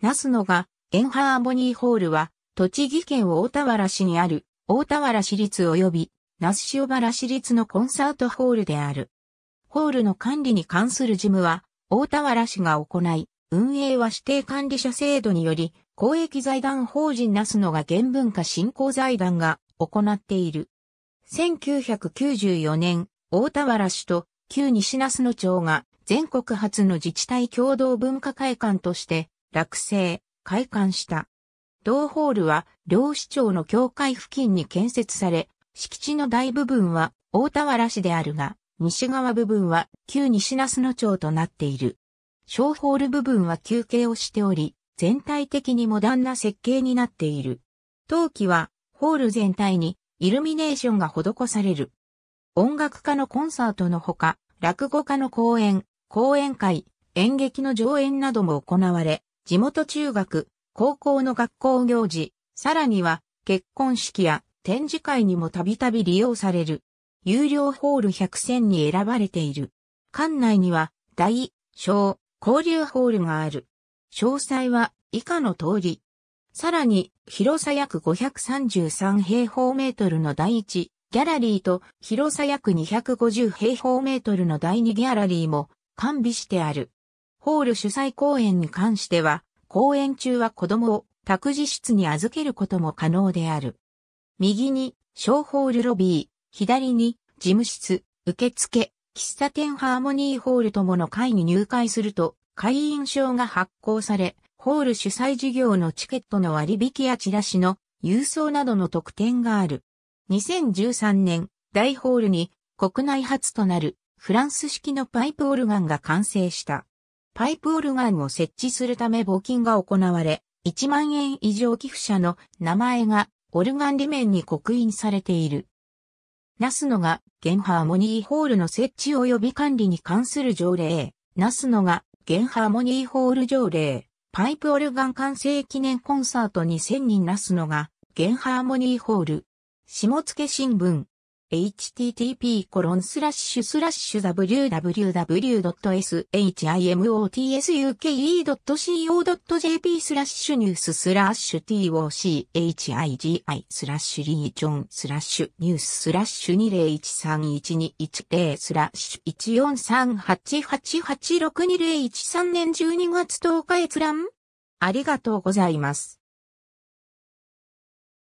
ナスノが、エンハーモニーホールは、栃木県大田原市にある、大田原市立及び、那須塩原市立のコンサートホールである。ホールの管理に関する事務は、大田原市が行い、運営は指定管理者制度により、公益財団法人ナスノが原文化振興財団が行っている。1994年、大田原市と旧西那須野町が全国初の自治体共同文化会館として落成、開館した。同ホールは両市町の境界付近に建設され、敷地の大部分は大田原市であるが、西側部分は旧西那須野町となっている。小ホール部分は休憩をしており、全体的にモダンな設計になっている。陶器はホール全体にイルミネーションが施される。音楽家のコンサートのほか、落語家の公演、講演会、演劇の上演なども行われ、地元中学、高校の学校行事、さらには結婚式や展示会にもたびたび利用される。有料ホール100選に選ばれている。館内には大、小、交流ホールがある。詳細は以下の通り。さらに、広さ約533平方メートルの第1ギャラリーと広さ約250平方メートルの第2ギャラリーも完備してある。ホール主催公演に関しては、公演中は子供を託児室に預けることも可能である。右に、小ホールロビー、左に、事務室、受付、喫茶店ハーモニーホールともの会に入会すると、会員証が発行され、ホール主催事業のチケットの割引やチラシの郵送などの特典がある。2013年、大ホールに国内初となるフランス式のパイプオルガンが完成した。パイプオルガンを設置するため募金が行われ、1万円以上寄付者の名前がオルガン裏面に刻印されている。ナスノがゲンハーモニーホールの設置及び管理に関する条例。ナスノがゲンハーモニーホール条例。パイプオルガン完成記念コンサート2000人ナスノがゲンハーモニーホール。下付新聞。http コロンスラッシュスラッシュ www.shimotsuke.co.jp スラッシュニューススラッシュ tochigi スラッシュリージョンスラッシュニューススラッシュ20131210スラッシュ14388862013年12月10日閲覧ありがとうございます。